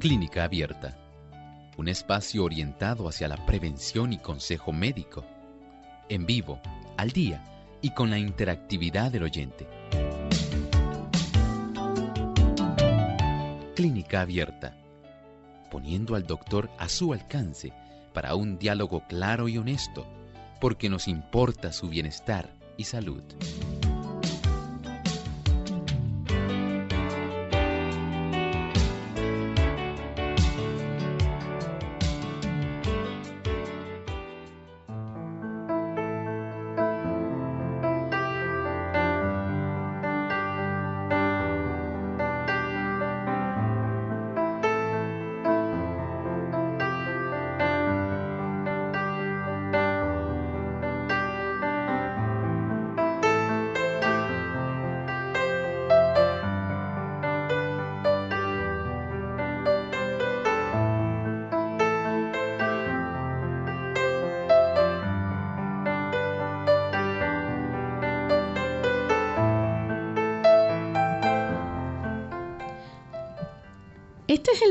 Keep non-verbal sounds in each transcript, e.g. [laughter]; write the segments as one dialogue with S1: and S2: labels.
S1: Clínica Abierta, un espacio orientado hacia la prevención y consejo médico, en vivo, al día y con la interactividad del oyente. Clínica Abierta, poniendo al doctor a su alcance para un diálogo claro y honesto, porque nos importa su bienestar y salud.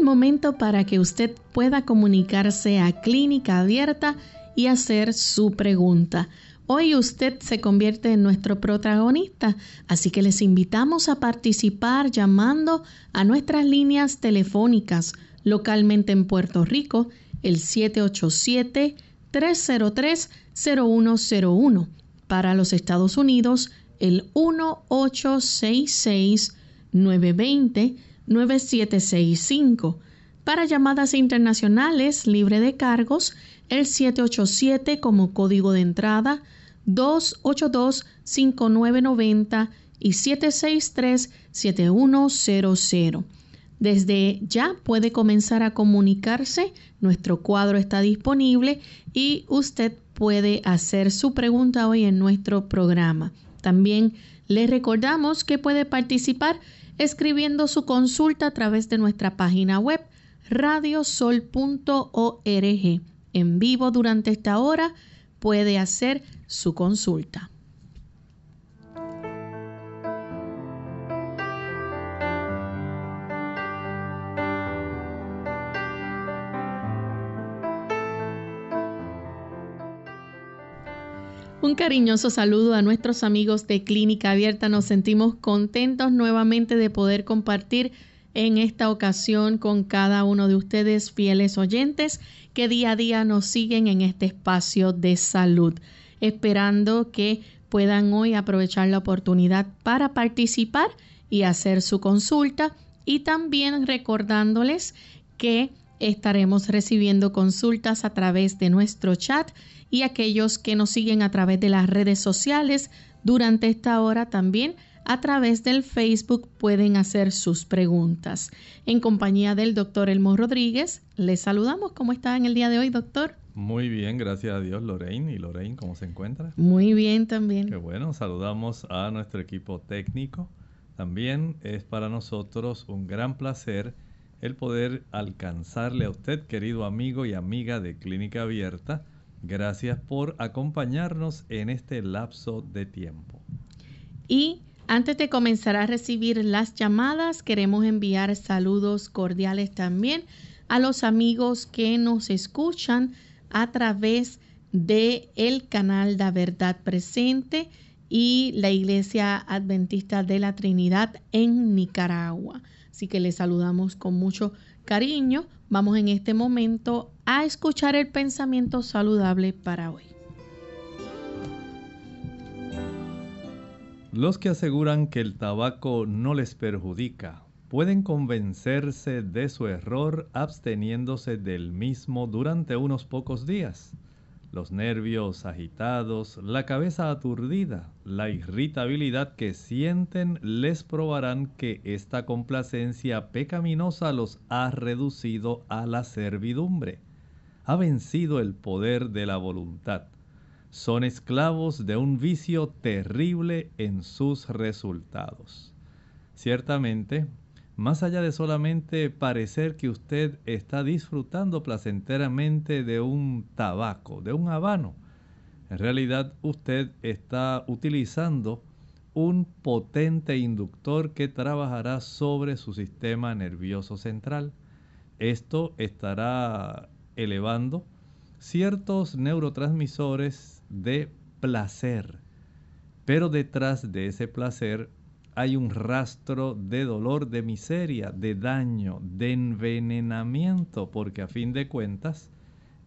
S2: momento para que usted pueda comunicarse a Clínica Abierta y hacer su pregunta. Hoy usted se convierte en nuestro protagonista, así que les invitamos a participar llamando a nuestras líneas telefónicas localmente en Puerto Rico, el 787-303-0101. Para los Estados Unidos, el 1866 920 9765. Para llamadas internacionales libre de cargos, el 787 como código de entrada 282-5990 y 763-7100. Desde ya puede comenzar a comunicarse, nuestro cuadro está disponible y usted puede hacer su pregunta hoy en nuestro programa. También le recordamos que puede participar escribiendo su consulta a través de nuestra página web radiosol.org. En vivo durante esta hora puede hacer su consulta. Un cariñoso saludo a nuestros amigos de Clínica Abierta. Nos sentimos contentos nuevamente de poder compartir en esta ocasión con cada uno de ustedes, fieles oyentes, que día a día nos siguen en este espacio de salud, esperando que puedan hoy aprovechar la oportunidad para participar y hacer su consulta y también recordándoles que Estaremos recibiendo consultas a través de nuestro chat y aquellos que nos siguen a través de las redes sociales durante esta hora también a través del Facebook pueden hacer sus preguntas. En compañía del doctor Elmo Rodríguez, les saludamos. ¿Cómo está en el día de hoy, doctor?
S3: Muy bien, gracias a Dios, Lorraine. ¿Y Lorraine cómo se encuentra?
S2: Muy bien también. Qué
S3: bueno, saludamos a nuestro equipo técnico. También es para nosotros un gran placer el poder alcanzarle a usted, querido amigo y amiga de Clínica Abierta. Gracias por acompañarnos en este lapso de tiempo.
S2: Y antes de comenzar a recibir las llamadas, queremos enviar saludos cordiales también a los amigos que nos escuchan a través de el canal La Verdad Presente y la Iglesia Adventista de la Trinidad en Nicaragua. Así que les saludamos con mucho cariño. Vamos en este momento a escuchar el pensamiento saludable para hoy.
S3: Los que aseguran que el tabaco no les perjudica pueden convencerse de su error absteniéndose del mismo durante unos pocos días los nervios agitados, la cabeza aturdida, la irritabilidad que sienten les probarán que esta complacencia pecaminosa los ha reducido a la servidumbre, ha vencido el poder de la voluntad. Son esclavos de un vicio terrible en sus resultados. Ciertamente, más allá de solamente parecer que usted está disfrutando placenteramente de un tabaco, de un habano, en realidad usted está utilizando un potente inductor que trabajará sobre su sistema nervioso central. Esto estará elevando ciertos neurotransmisores de placer. Pero detrás de ese placer hay un rastro de dolor, de miseria, de daño, de envenenamiento, porque a fin de cuentas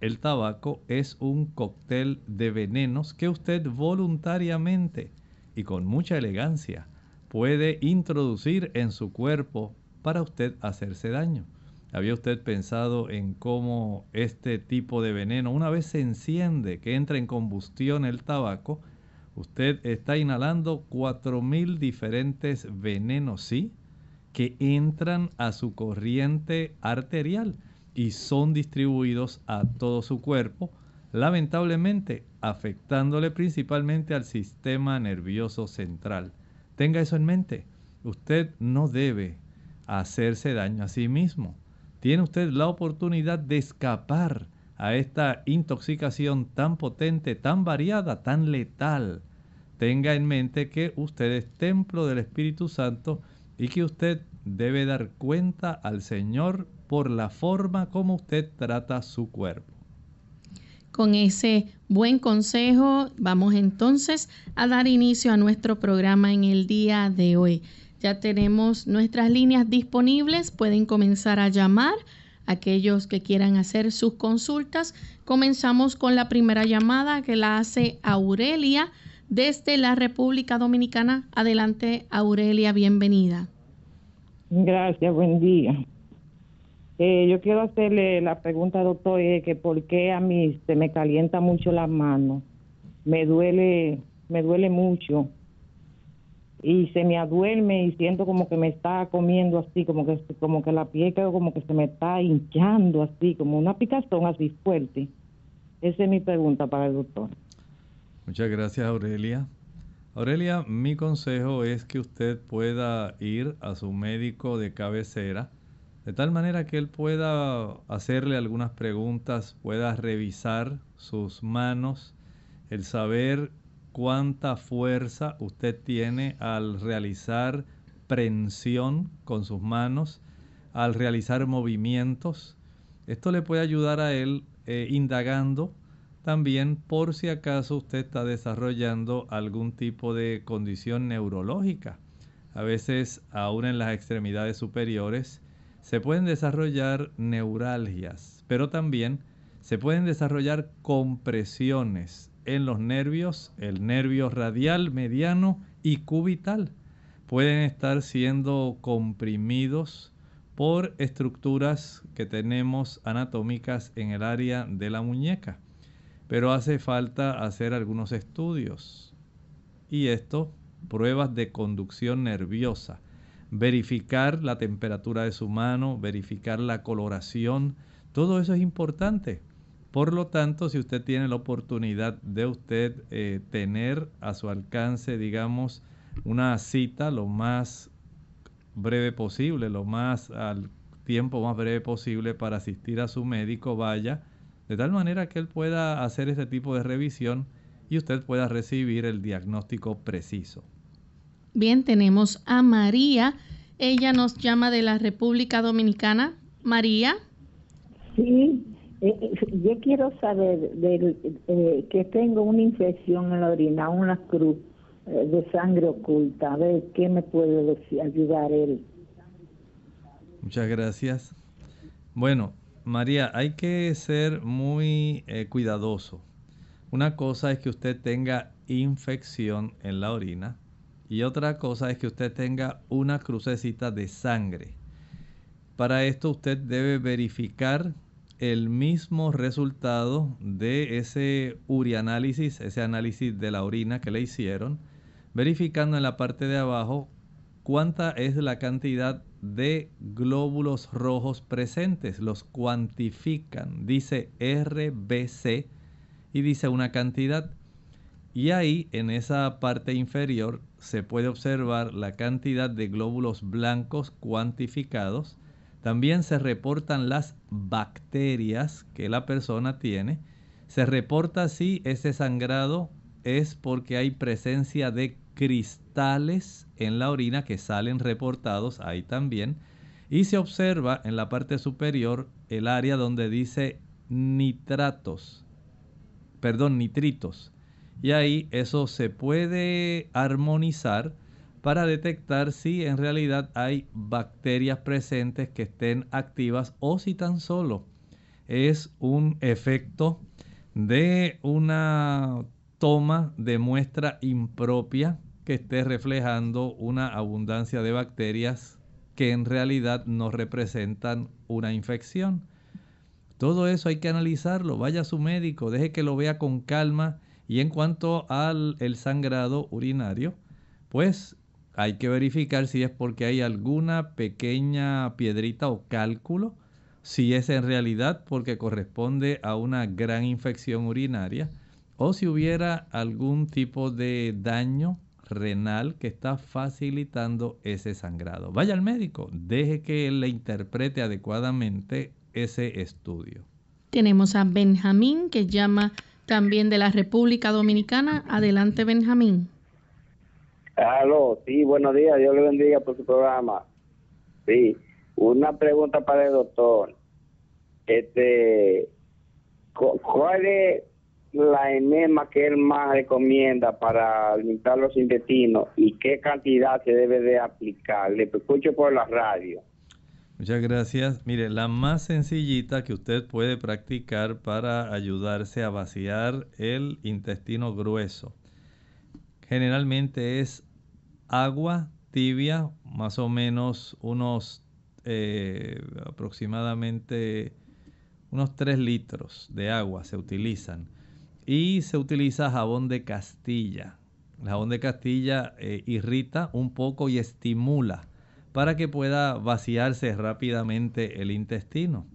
S3: el tabaco es un cóctel de venenos que usted voluntariamente y con mucha elegancia puede introducir en su cuerpo para usted hacerse daño. ¿Había usted pensado en cómo este tipo de veneno, una vez se enciende, que entra en combustión el tabaco, Usted está inhalando 4.000 diferentes venenos, ¿sí? Que entran a su corriente arterial y son distribuidos a todo su cuerpo, lamentablemente afectándole principalmente al sistema nervioso central. Tenga eso en mente. Usted no debe hacerse daño a sí mismo. Tiene usted la oportunidad de escapar a esta intoxicación tan potente, tan variada, tan letal. Tenga en mente que usted es templo del Espíritu Santo y que usted debe dar cuenta al Señor por la forma como usted trata su cuerpo.
S2: Con ese buen consejo vamos entonces a dar inicio a nuestro programa en el día de hoy. Ya tenemos nuestras líneas disponibles, pueden comenzar a llamar aquellos que quieran hacer sus consultas. Comenzamos con la primera llamada que la hace Aurelia desde la República Dominicana. Adelante, Aurelia, bienvenida.
S4: Gracias, buen día. Eh, yo quiero hacerle la pregunta, doctor, eh, que por qué a mí se me calienta mucho las manos. Me duele, me duele mucho y se me aduerme y siento como que me está comiendo así, como que como que la piel como que se me está hinchando así, como una picazón así fuerte. Esa es mi pregunta para el doctor.
S3: Muchas gracias, Aurelia. Aurelia, mi consejo es que usted pueda ir a su médico de cabecera, de tal manera que él pueda hacerle algunas preguntas, pueda revisar sus manos, el saber cuánta fuerza usted tiene al realizar prensión con sus manos, al realizar movimientos. Esto le puede ayudar a él eh, indagando también por si acaso usted está desarrollando algún tipo de condición neurológica. A veces, aún en las extremidades superiores, se pueden desarrollar neuralgias, pero también se pueden desarrollar compresiones en los nervios, el nervio radial, mediano y cubital. Pueden estar siendo comprimidos por estructuras que tenemos anatómicas en el área de la muñeca. Pero hace falta hacer algunos estudios. Y esto, pruebas de conducción nerviosa. Verificar la temperatura de su mano, verificar la coloración. Todo eso es importante por lo tanto, si usted tiene la oportunidad de usted eh, tener a su alcance, digamos, una cita lo más breve posible, lo más al tiempo más breve posible para asistir a su médico, vaya, de tal manera que él pueda hacer este tipo de revisión y usted pueda recibir el diagnóstico preciso.
S2: Bien, tenemos a María. Ella nos llama de la República Dominicana. María. Sí, eh,
S4: eh, yo quiero saber eh, que tengo una infección en la orina, una cruz de sangre oculta. A ver, ¿qué me puede decir, ayudar él?
S3: Muchas gracias. Bueno, María, hay que ser muy cuidadoso. Una cosa es que usted tenga infección en la orina y otra cosa es que usted tenga una crucecita de sangre. Para esto usted debe verificar el mismo resultado de ese urianálisis, ese análisis de la orina que le hicieron, verificando en la parte de abajo cuánta es la cantidad de glóbulos rojos presentes. Los cuantifican. Dice RBC y dice una cantidad. Y ahí en esa parte inferior se puede observar la cantidad de glóbulos blancos cuantificados también se reportan las bacterias que la persona tiene. Se reporta si ese sangrado es porque hay presencia de cristales en la orina que salen reportados ahí también. Y se observa en la parte superior el área donde dice nitratos, perdón, nitritos. Y ahí eso se puede armonizar para detectar si en realidad hay bacterias presentes que estén activas o si tan solo es un efecto de una toma de muestra impropia que esté reflejando una abundancia de bacterias que en realidad no representan una infección. Todo eso hay que analizarlo, vaya a su médico, deje que lo vea con calma y en cuanto al el sangrado urinario, pues hay que verificar si es porque hay alguna pequeña piedrita o cálculo, si es en realidad porque corresponde a una gran infección urinaria o si hubiera algún tipo de daño renal que está facilitando ese sangrado. Vaya al médico, deje que él le interprete adecuadamente ese estudio.
S2: Tenemos a Benjamín que llama también de la República Dominicana. Adelante, Benjamín.
S4: Aló, sí, buenos días, Dios le bendiga por su programa. Sí, una pregunta para el doctor. Este, ¿cuál es la enema que él más recomienda para limitar los intestinos y qué cantidad se debe de aplicar? Le escucho por la radio.
S3: Muchas gracias. Mire, la más sencillita que usted puede practicar para ayudarse a vaciar el intestino grueso generalmente es agua tibia, más o menos unos eh, aproximadamente unos 3 litros de agua se utilizan. Y se utiliza jabón de Castilla. El jabón de Castilla eh, irrita un poco y estimula para que pueda vaciarse rápidamente el intestino.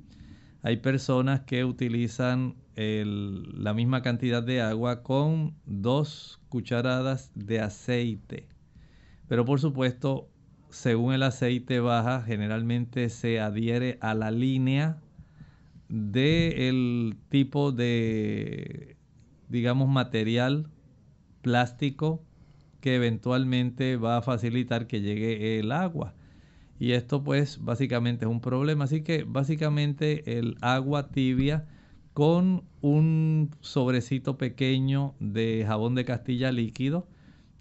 S3: Hay personas que utilizan la misma cantidad de agua con dos cucharadas de aceite pero por supuesto, según el aceite baja, generalmente se adhiere a la línea del tipo de, digamos, material plástico que eventualmente va a facilitar que llegue el agua. Y esto pues básicamente es un problema. Así que básicamente el agua tibia con un sobrecito pequeño de jabón de castilla líquido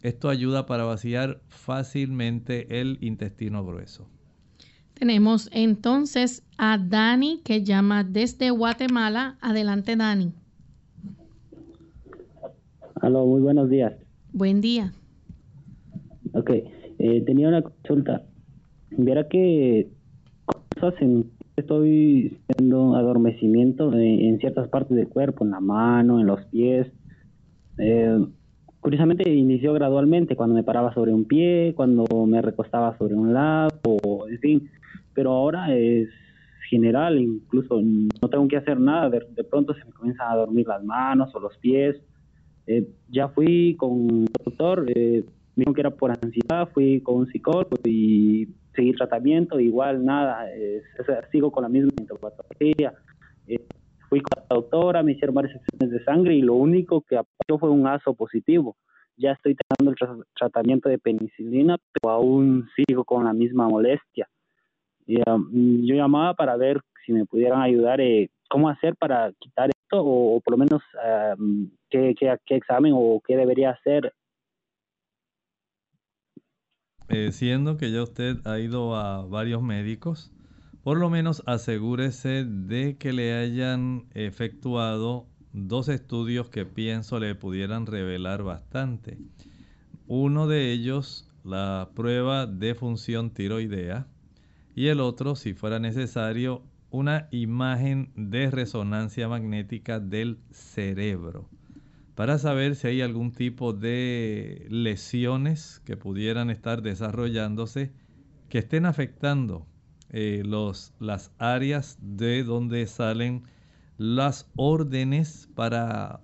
S3: esto ayuda para vaciar fácilmente el intestino grueso.
S2: Tenemos entonces a Dani que llama desde Guatemala. Adelante, Dani.
S4: Hola, muy buenos días. Buen día. Ok, eh, tenía una consulta. Viera que cosas en, estoy teniendo adormecimiento en, ciertas partes del cuerpo, en la mano, en los pies. Eh, curiosamente inició gradualmente, cuando me paraba sobre un pie, cuando me recostaba sobre un lado, en fin, pero ahora es general, incluso no tengo que hacer nada, de, pronto se me comienzan a dormir las manos o los pies. Eh, ya fui con un doctor, eh, que era por ansiedad, fui con un psicólogo y seguí tratamiento, igual nada, sigo con la misma sintomatología. Eh, Fui con la doctora, me hicieron varias sesiones de sangre y lo único que apareció fue un ASO positivo. Ya estoy tratando el tratamiento de penicilina, pero aún sigo con la misma molestia. Mm, yo llamaba para ver si me pudieran ayudar, eh, cómo hacer para quitar esto, o, por lo menos ah, mm, qué, examen o qué debería hacer
S3: eh, siendo que ya usted ha ido a varios médicos, por lo menos asegúrese de que le hayan efectuado dos estudios que pienso le pudieran revelar bastante. Uno de ellos, la prueba de función tiroidea, y el otro, si fuera necesario, una imagen de resonancia magnética del cerebro para saber si hay algún tipo de lesiones que pudieran estar desarrollándose que estén afectando eh, las áreas de donde salen las órdenes para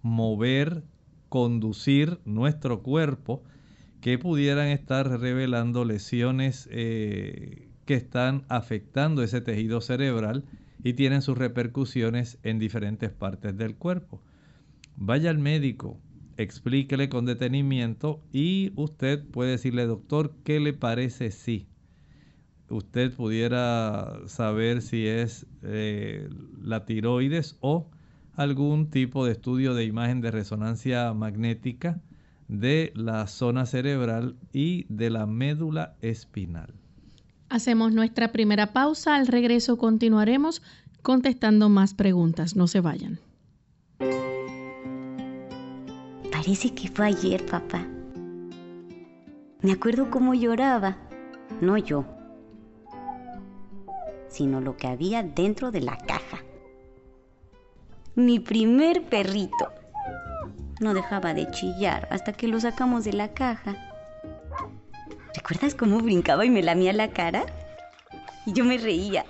S3: mover, conducir nuestro cuerpo que pudieran estar revelando lesiones eh, que están afectando ese tejido cerebral y tienen sus repercusiones en diferentes partes del cuerpo. Vaya al médico, explíquele con detenimiento y usted puede decirle, doctor, ¿qué le parece Sí? usted pudiera saber si es eh, la tiroides o algún tipo de estudio de imagen de resonancia magnética de la zona cerebral y de la médula espinal.
S2: Hacemos nuestra primera pausa, al regreso continuaremos contestando más preguntas, no se vayan.
S1: Parece que fue ayer, papá. Me acuerdo cómo lloraba, no yo sino lo que había dentro de la caja. Mi primer perrito. No dejaba de chillar hasta que lo sacamos de la caja. ¿Recuerdas cómo brincaba y me lamía la cara? Y yo me reía.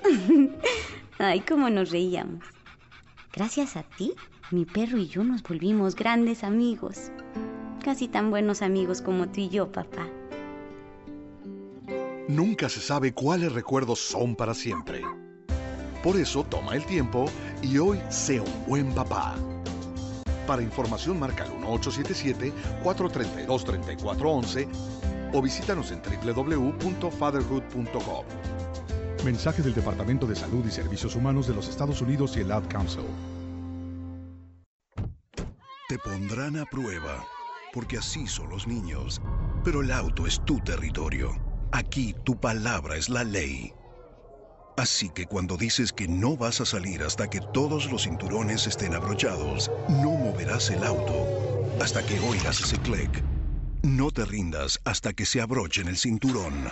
S1: [laughs] Ay, cómo nos reíamos. Gracias a ti, mi perro y yo nos volvimos grandes amigos. Casi tan buenos amigos como tú y yo, papá. Nunca se sabe cuáles recuerdos son para siempre. Por eso toma el tiempo y hoy sea un buen papá. Para información marca al
S3: 1877-432-3411 o visítanos en www.fatherhood.com.
S1: Mensaje del Departamento de Salud y Servicios Humanos de los Estados Unidos y el Ad Council. Te pondrán a prueba, porque así son los niños, pero el auto es tu territorio Aquí tu palabra es la ley. Así que cuando dices que no vas a salir hasta que todos los cinturones estén abrochados, no moverás el auto hasta que oigas ese clic. No te rindas hasta que se abrochen el cinturón.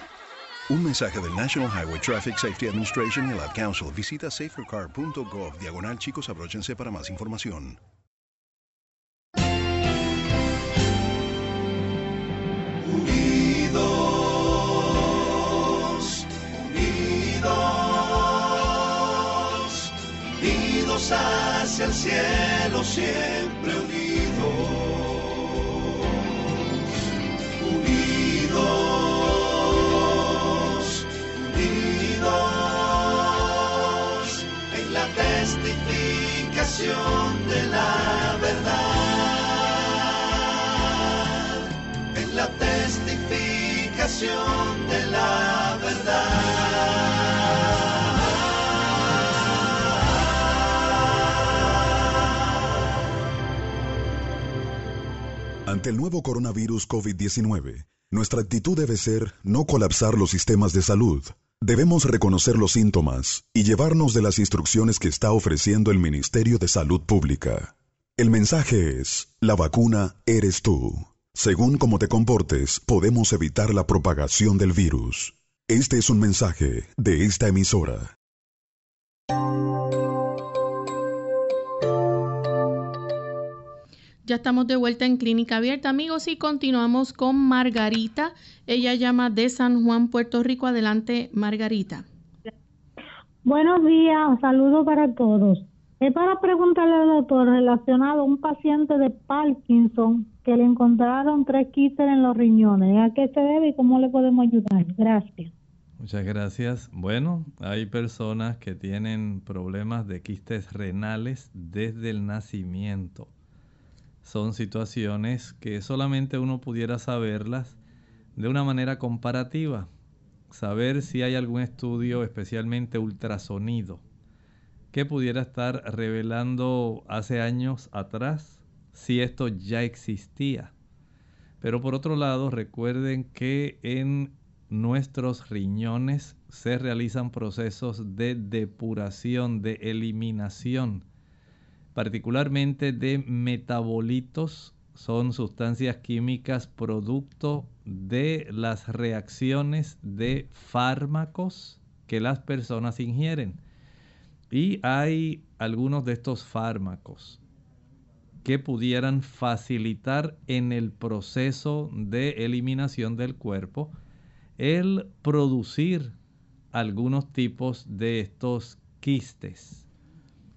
S1: Un mensaje del National Highway Traffic Safety Administration y el Ad Council. Visita safercar.gov. Diagonal
S3: chicos, abróchense para más información. hacia el cielo siempre unidos. Unidos,
S2: unidos en la
S3: testificación de la verdad. En la testificación de la verdad.
S4: Ante el nuevo coronavirus COVID-19, nuestra actitud debe ser no colapsar los sistemas de salud. Debemos reconocer los síntomas y llevarnos de las instrucciones que está ofreciendo el Ministerio de Salud Pública. El mensaje es, la vacuna eres tú. Según cómo te comportes, podemos evitar la propagación del virus. Este es un mensaje de esta emisora.
S2: Ya estamos de vuelta en Clínica Abierta, amigos, y continuamos con Margarita. Ella llama de San Juan, Puerto Rico. Adelante, Margarita.
S4: Buenos días, Saludos para todos. Es para preguntarle al doctor relacionado a un paciente de Parkinson que le encontraron tres quistes en los riñones. ¿A qué se debe y cómo le podemos ayudar? Gracias.
S3: Muchas gracias. Bueno, hay personas que tienen problemas de quistes renales desde el nacimiento. Son situaciones que solamente uno pudiera saberlas de una manera comparativa. Saber si hay algún estudio, especialmente ultrasonido, que pudiera estar revelando hace años atrás si esto ya existía. Pero por otro lado, recuerden que en nuestros riñones se realizan procesos de depuración, de eliminación particularmente de metabolitos, son sustancias químicas producto de las reacciones de fármacos que las personas ingieren. Y hay algunos de estos fármacos que pudieran facilitar en el proceso de eliminación del cuerpo el producir algunos tipos de estos quistes.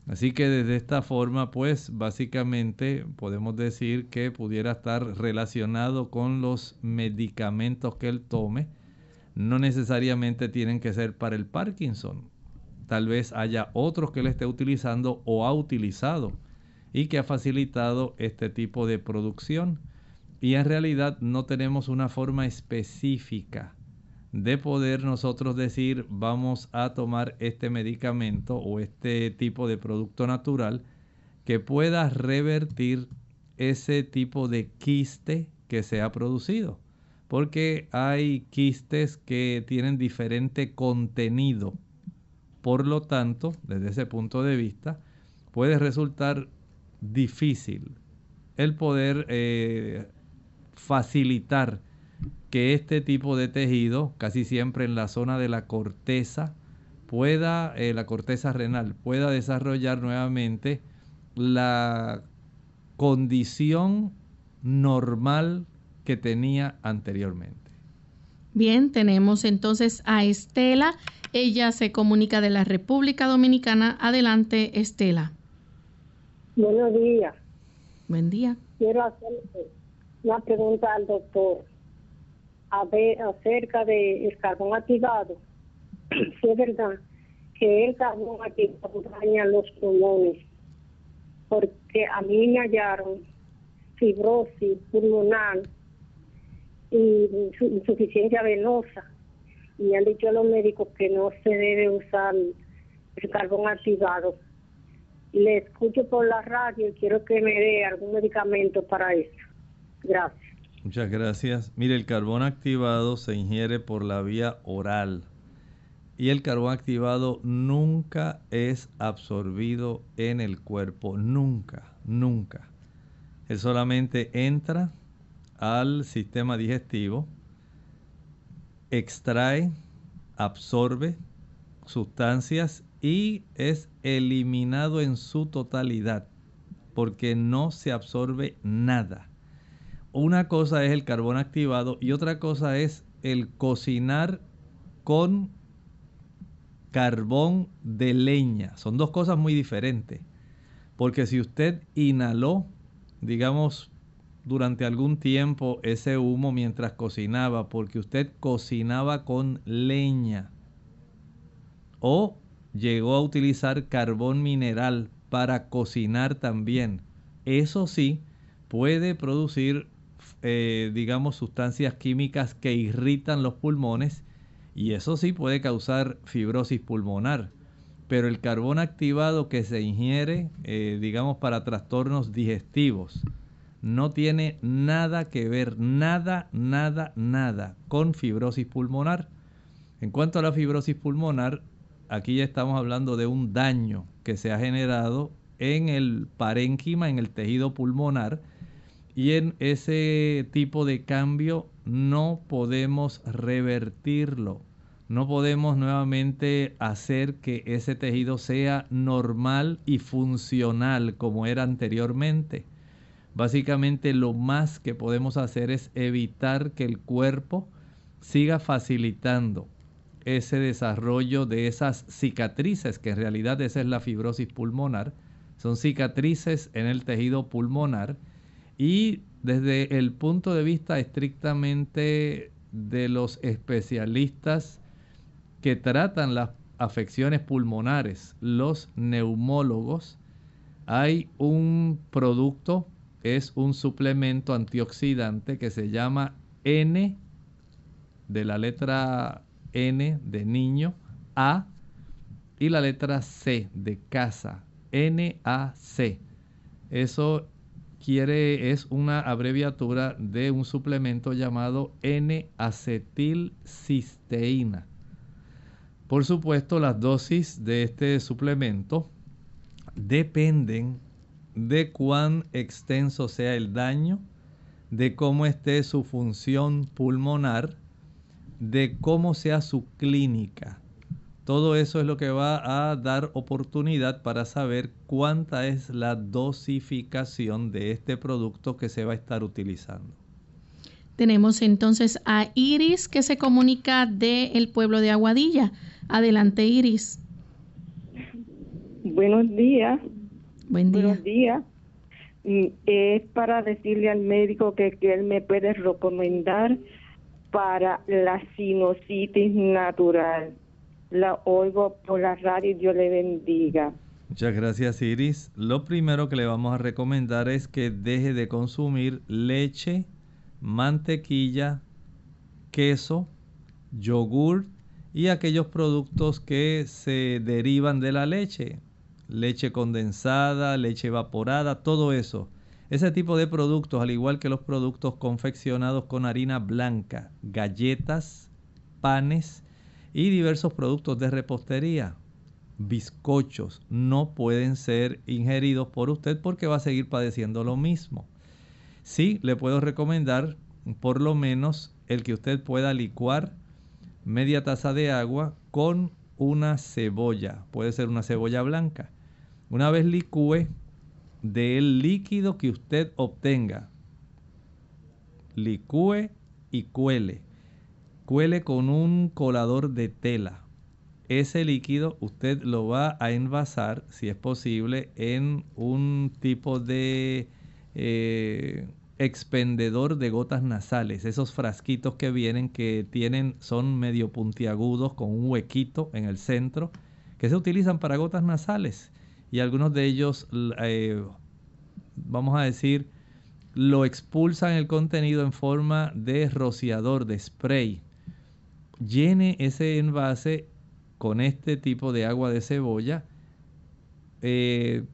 S3: Así que desde esta forma, pues básicamente podemos decir que pudiera estar relacionado con los medicamentos que él tome. No necesariamente tienen que ser para el Parkinson. Tal vez haya otros que él esté utilizando o ha utilizado y que ha facilitado este tipo de producción. Y en realidad no tenemos una forma específica de poder nosotros decir vamos a tomar este medicamento o este tipo de producto natural que pueda revertir ese tipo de quiste que se ha producido. Porque hay quistes que tienen diferente contenido. Por lo tanto, desde ese punto de vista, puede resultar difícil el poder eh, facilitar que este tipo de tejido, casi siempre en la zona de la corteza, pueda, eh, la corteza renal, pueda desarrollar nuevamente la condición normal que tenía anteriormente.
S2: Bien, tenemos entonces a Estela. Ella se comunica de la República Dominicana. Adelante, Estela. Buenos días. Buen día. Quiero hacer
S4: una pregunta al doctor a ver, acerca del de carbón activado. [clears throat] Sí, es verdad que el carbón activado daña los pulmones, porque a mí me hallaron fibrosis pulmonar y insuficiencia venosa. Y han dicho a los médicos que no se debe usar el carbón activado. Le escucho por la radio y quiero que me dé algún medicamento para eso. Gracias.
S3: Muchas gracias. Mire, el carbón activado se ingiere por la vía oral y el carbón activado nunca es absorbido en el cuerpo, nunca, nunca. Él solamente entra al sistema digestivo, extrae, absorbe sustancias y es eliminado en su totalidad porque no se absorbe nada una cosa es el carbón activado y otra cosa es el cocinar con carbón de leña. Son dos cosas muy diferentes. Porque si usted inhaló, digamos, durante algún tiempo ese humo mientras cocinaba, porque usted cocinaba con leña o llegó a utilizar carbón mineral para cocinar también, eso sí puede producir eh, digamos, sustancias químicas que irritan los pulmones y eso sí puede causar fibrosis pulmonar. Pero el carbón activado que se ingiere, eh, digamos, para trastornos digestivos, no tiene nada que ver, nada, nada, nada con fibrosis pulmonar. En cuanto a la fibrosis pulmonar, aquí ya estamos hablando de un daño que se ha generado en el parénquima, en el tejido pulmonar, y en ese tipo de cambio no podemos revertirlo. No podemos nuevamente hacer que ese tejido sea normal y funcional como era anteriormente. Básicamente lo más que podemos hacer es evitar que el cuerpo siga facilitando ese desarrollo de esas cicatrices, que en realidad esa es la fibrosis pulmonar. Son cicatrices en el tejido pulmonar y desde el punto de vista estrictamente de los especialistas que tratan las afecciones pulmonares, los neumólogos, hay un producto, es un suplemento antioxidante que se llama N, de la letra N de niño, A, y la letra C de casa, NAC. Eso es una abreviatura de un suplemento llamado N-acetilcisteína. Por supuesto, las dosis de este suplemento dependen de cuán extenso sea el daño, de cómo esté su función pulmonar, de cómo sea su clínica. Todo eso es lo que va a dar oportunidad para saber cuánta es la dosificación de este producto que se va a estar utilizando.
S2: Tenemos entonces a Iris que se comunica del el pueblo de Aguadilla. Adelante, Iris. Buenos días. Buenos
S4: días. Mm, es para decirle al médico que, que él me puede recomendar para la sinusitis natural la oigo por la radio y Dios le bendiga.
S3: Muchas gracias Iris. Lo primero que le vamos a recomendar es que deje de consumir leche, mantequilla, queso, yogur y aquellos productos que se derivan de la leche. Leche condensada, leche evaporada, todo eso. Ese tipo de productos, al igual que los productos confeccionados con harina blanca, galletas, panes, y diversos productos de repostería. Bizcochos no pueden ser ingeridos por usted porque va a seguir padeciendo lo mismo. Sí, le puedo recomendar por lo menos el que usted pueda licuar media taza de agua con una cebolla. Puede ser una cebolla blanca. Una vez licúe del líquido que usted obtenga, licúe y cuele Cuele con un colador de tela. Ese líquido usted lo va a envasar, si es posible, en un tipo de eh, expendedor de gotas nasales. Esos frasquitos que vienen, que tienen, son medio puntiagudos, con un huequito en el centro, que se utilizan para gotas nasales. Y algunos de ellos, eh, vamos a decir, lo expulsan el contenido en forma de rociador, de spray llene ese envase con este tipo de agua de cebolla, eh,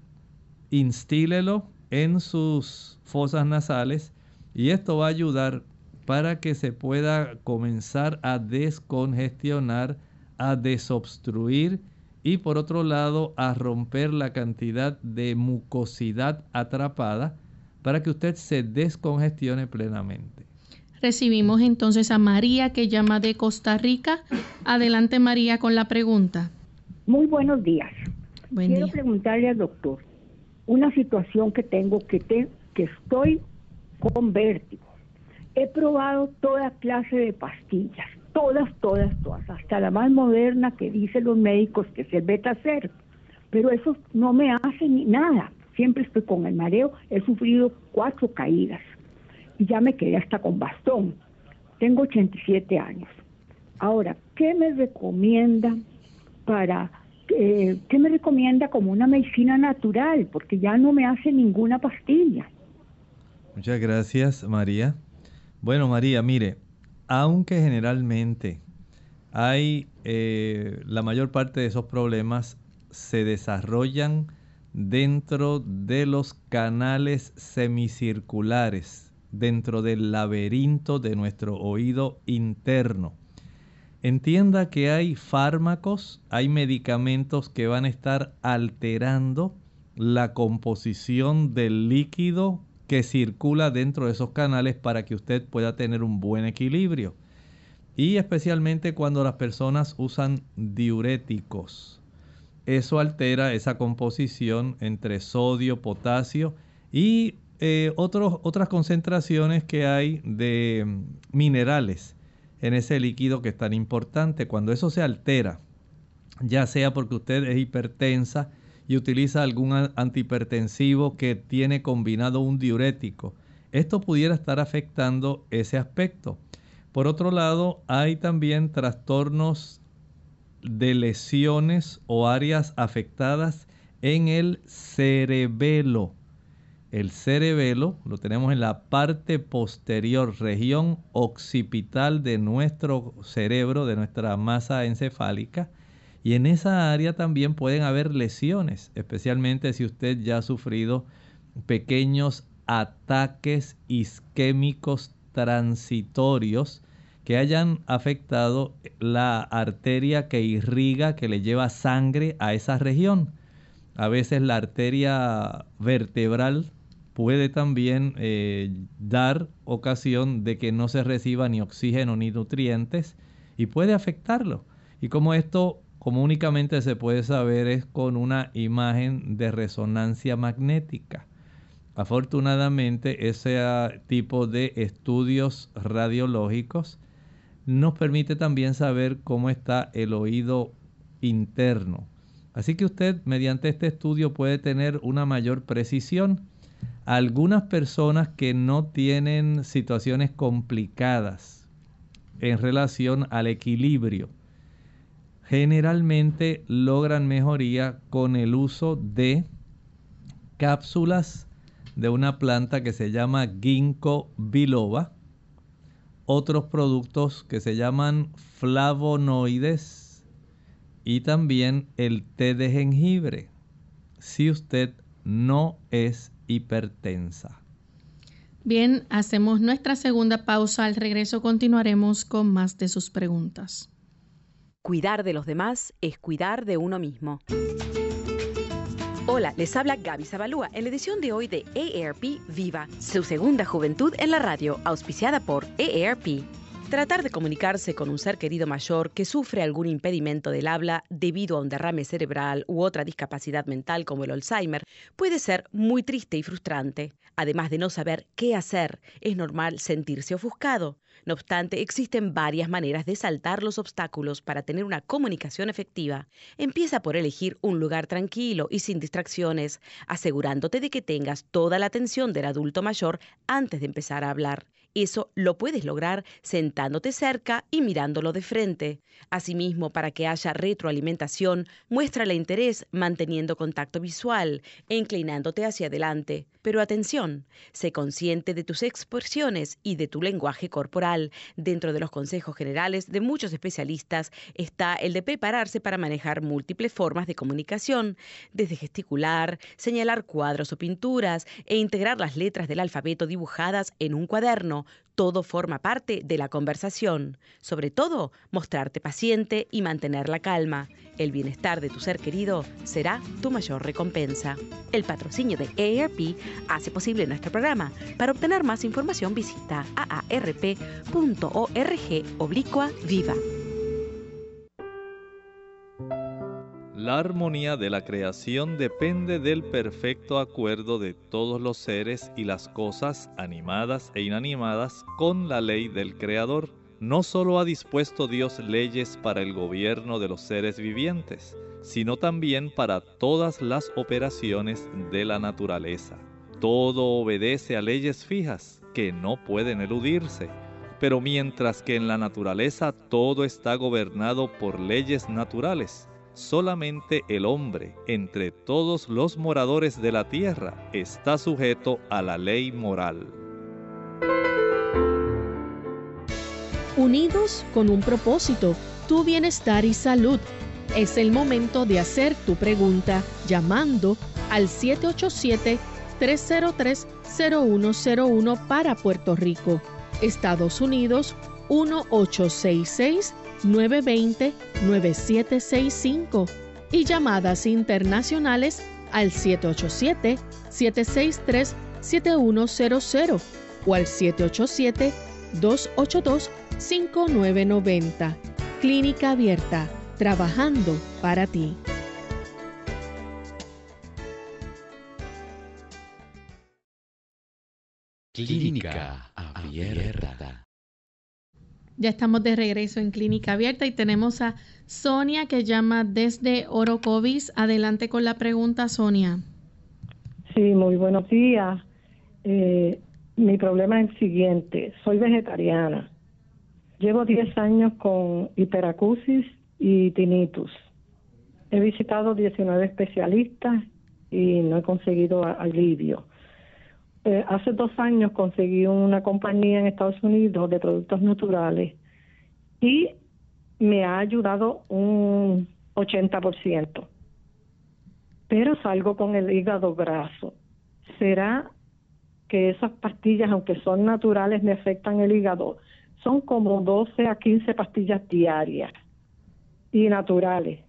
S3: instílelo en sus fosas nasales y esto va a ayudar para que se pueda comenzar a descongestionar, a desobstruir y por otro lado a romper la cantidad de mucosidad atrapada para que usted se descongestione plenamente.
S2: Recibimos entonces a María que llama de Costa Rica. Adelante María con la pregunta. Muy buenos días.
S4: Quiero preguntarle al doctor una situación que tengo que, que estoy con vértigo. He probado toda clase de pastillas, todas, todas, todas, hasta la más moderna que dicen los médicos que se el hacer, pero eso no me hace ni nada. Siempre estoy con el mareo, he sufrido cuatro caídas ya me quedé hasta con bastón. Tengo 87 años. Ahora, ¿qué me recomienda para eh, qué me recomienda como una medicina natural? Porque ya no me hace ninguna pastilla.
S3: Muchas gracias, María. Bueno, María, mire, aunque generalmente hay eh, la mayor parte de esos problemas se desarrollan dentro de los canales semicirculares dentro del laberinto de nuestro oído interno. Entienda que hay fármacos, hay medicamentos que van a estar alterando la composición del líquido que circula dentro de esos canales para que usted pueda tener un buen equilibrio. Y especialmente cuando las personas usan diuréticos. Eso altera esa composición entre sodio, potasio y eh, otras concentraciones que hay de mm, minerales en ese líquido que es tan importante. Cuando eso se altera, ya sea porque usted es hipertensa y utiliza algún antihipertensivo que tiene combinado un diurético, esto pudiera estar afectando ese aspecto. Por otro lado, hay también trastornos de lesiones o áreas afectadas en el cerebelo el cerebelo lo tenemos en la parte posterior, región occipital de nuestro cerebro, de nuestra masa encefálica. Y en esa área también pueden haber lesiones, especialmente si usted ya ha sufrido pequeños ataques isquémicos transitorios que hayan afectado la arteria que irriga, que le lleva sangre a esa región. A veces la arteria vertebral puede también eh, dar ocasión de que no se reciba ni oxígeno ni nutrientes y puede afectarlo. Y como esto como únicamente se puede saber es con una imagen de resonancia magnética. Afortunadamente ese tipo de estudios radiológicos nos permite también saber cómo está el oído interno. Así que usted mediante este estudio puede tener una mayor precisión algunas personas que no tienen situaciones complicadas en relación al equilibrio, generalmente logran mejoría con el uso de cápsulas de una planta que se llama ginkgo biloba, otros productos que se llaman flavonoides y también el té de jengibre. Si usted no es hipertensa.
S2: Bien, hacemos nuestra segunda pausa. Al regreso continuaremos con más de sus preguntas. Cuidar
S1: de los demás es cuidar de uno mismo. Hola, les habla Gaby Zabalúa en la edición de hoy de AARP Viva, su segunda juventud en la radio, auspiciada por AARP. Tratar de comunicarse con un ser querido mayor que sufre algún impedimento del habla debido a un derrame cerebral u otra discapacidad mental como el Alzheimer puede ser muy triste y frustrante. Además de no saber qué hacer, es normal sentirse ofuscado. No obstante, existen varias maneras de saltar los obstáculos para tener una comunicación efectiva. Empieza por elegir un lugar tranquilo y sin distracciones, asegurándote de que tengas toda la atención del adulto mayor antes de empezar a hablar. Eso lo puedes lograr sentándote cerca y mirándolo de frente. Asimismo, para que haya retroalimentación, muéstrale interés manteniendo contacto visual e inclinándote hacia adelante. Pero atención, sé consciente de tus expresiones y de tu lenguaje corporal. Dentro de los consejos generales de muchos especialistas está el de prepararse para manejar múltiples formas de comunicación, desde gesticular, señalar cuadros o pinturas e integrar las letras del alfabeto dibujadas en un cuaderno todo forma parte de la conversación. Sobre todo, mostrarte paciente y mantener la calma. El bienestar de tu ser querido será tu mayor recompensa. El patrocinio de AARP hace posible nuestro programa. Para obtener más información visita aarp.org oblicua viva.
S3: La armonía de la creación depende del perfecto acuerdo de todos los seres y las cosas animadas e inanimadas con la ley del Creador. No solo ha dispuesto Dios leyes para el gobierno de los seres vivientes, sino también para todas las operaciones de la naturaleza. Todo obedece a leyes fijas que no pueden eludirse. Pero mientras que en la naturaleza todo está gobernado por leyes naturales, solamente el hombre entre todos los moradores de la tierra está sujeto a la ley moral.
S2: Unidos con un propósito, tu bienestar y salud. Es el momento de hacer tu pregunta llamando al 787-303-0101 para Puerto Rico, Estados Unidos 1866 920-9765 y llamadas internacionales al 787-763-7100 o al 787-282-5990. Clínica Abierta, trabajando para ti.
S1: Clínica Abierta.
S2: Ya estamos de regreso en Clínica Abierta y tenemos a Sonia que llama desde Orocovis. Adelante con la pregunta, Sonia.
S4: Sí, muy buenos días. Eh, mi problema es el siguiente. Soy vegetariana. Llevo 10 años con hiperacusis y tinnitus. He visitado 19 especialistas y no he conseguido alivio. Eh, hace dos años conseguí una compañía en Estados Unidos de productos naturales y me ha ayudado un 80%. Pero salgo con el hígado graso. ¿Será que esas pastillas, aunque son naturales, me afectan el hígado? Son como 12 a 15 pastillas diarias y naturales.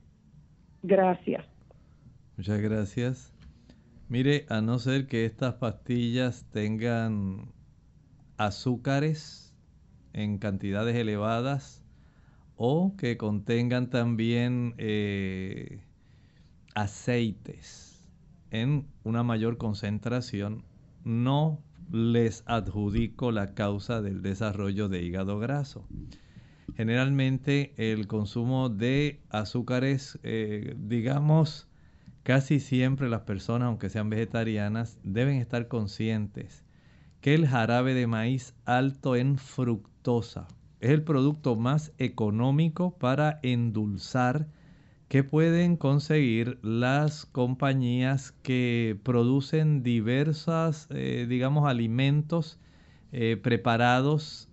S4: Gracias.
S3: Muchas gracias. Mire, a no ser que estas pastillas tengan azúcares en cantidades elevadas o que contengan también eh, aceites en una mayor concentración, no les adjudico la causa del desarrollo de hígado graso. Generalmente el consumo de azúcares, eh, digamos, Casi siempre las personas, aunque sean vegetarianas, deben estar conscientes que el jarabe de maíz alto en fructosa es el producto más económico para endulzar que pueden conseguir las compañías que producen diversas, eh, digamos, alimentos eh, preparados,